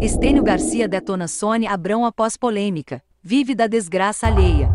Estênio Garcia detona Sônia Abrão após polêmica. Vive da desgraça alheia.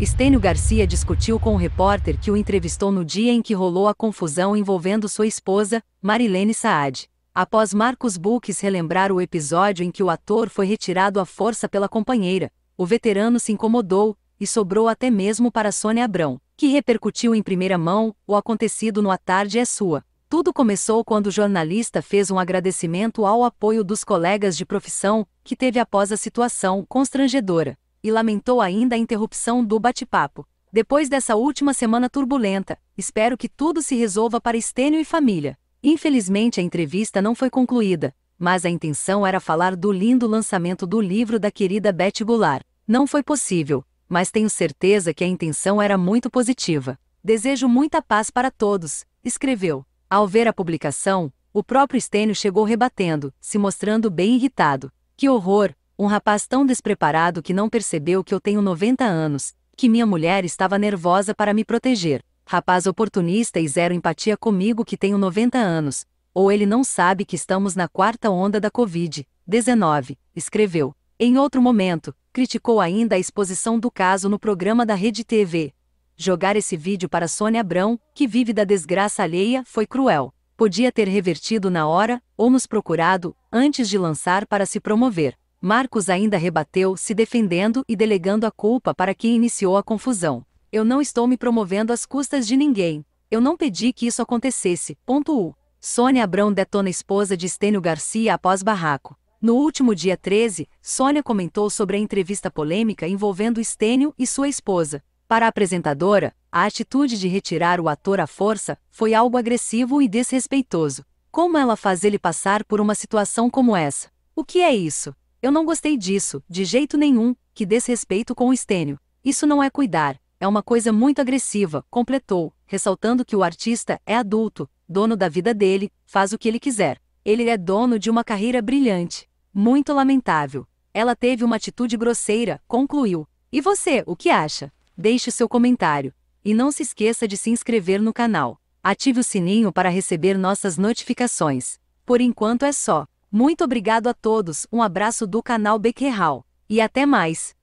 Estênio Garcia discutiu com o repórter que o entrevistou no dia em que rolou a confusão envolvendo sua esposa, Marilene Saad. Após Marcos Bukes relembrar o episódio em que o ator foi retirado à força pela companheira, o veterano se incomodou e sobrou até mesmo para Sônia Abrão, que repercutiu em primeira mão o acontecido no A Tarde é Sua. Tudo começou quando o jornalista fez um agradecimento ao apoio dos colegas de profissão, que teve após a situação constrangedora, e lamentou ainda a interrupção do bate-papo. Depois dessa última semana turbulenta, espero que tudo se resolva para Estênio e família. Infelizmente a entrevista não foi concluída, mas a intenção era falar do lindo lançamento do livro da querida Beth Goulart. Não foi possível, mas tenho certeza que a intenção era muito positiva. Desejo muita paz para todos, escreveu. Ao ver a publicação, o próprio Estênio chegou rebatendo, se mostrando bem irritado. Que horror! Um rapaz tão despreparado que não percebeu que eu tenho 90 anos, que minha mulher estava nervosa para me proteger. Rapaz oportunista e zero empatia comigo que tenho 90 anos. Ou ele não sabe que estamos na quarta onda da Covid-19, escreveu. Em outro momento, criticou ainda a exposição do caso no programa da Rede TV, Jogar esse vídeo para Sônia Abrão, que vive da desgraça alheia, foi cruel. Podia ter revertido na hora, ou nos procurado, antes de lançar para se promover. Marcos ainda rebateu, se defendendo e delegando a culpa para quem iniciou a confusão. Eu não estou me promovendo às custas de ninguém. Eu não pedi que isso acontecesse. Ponto U. Sônia Abrão detona esposa de Estênio Garcia após barraco. No último dia 13, Sônia comentou sobre a entrevista polêmica envolvendo Estênio e sua esposa, para a apresentadora, a atitude de retirar o ator à força foi algo agressivo e desrespeitoso. Como ela faz ele passar por uma situação como essa? O que é isso? Eu não gostei disso, de jeito nenhum, que desrespeito com o Estênio. Isso não é cuidar, é uma coisa muito agressiva, completou, ressaltando que o artista é adulto, dono da vida dele, faz o que ele quiser. Ele é dono de uma carreira brilhante. Muito lamentável. Ela teve uma atitude grosseira, concluiu. E você, o que acha? deixe seu comentário. E não se esqueça de se inscrever no canal. Ative o sininho para receber nossas notificações. Por enquanto é só. Muito obrigado a todos, um abraço do canal Bequerral. E até mais!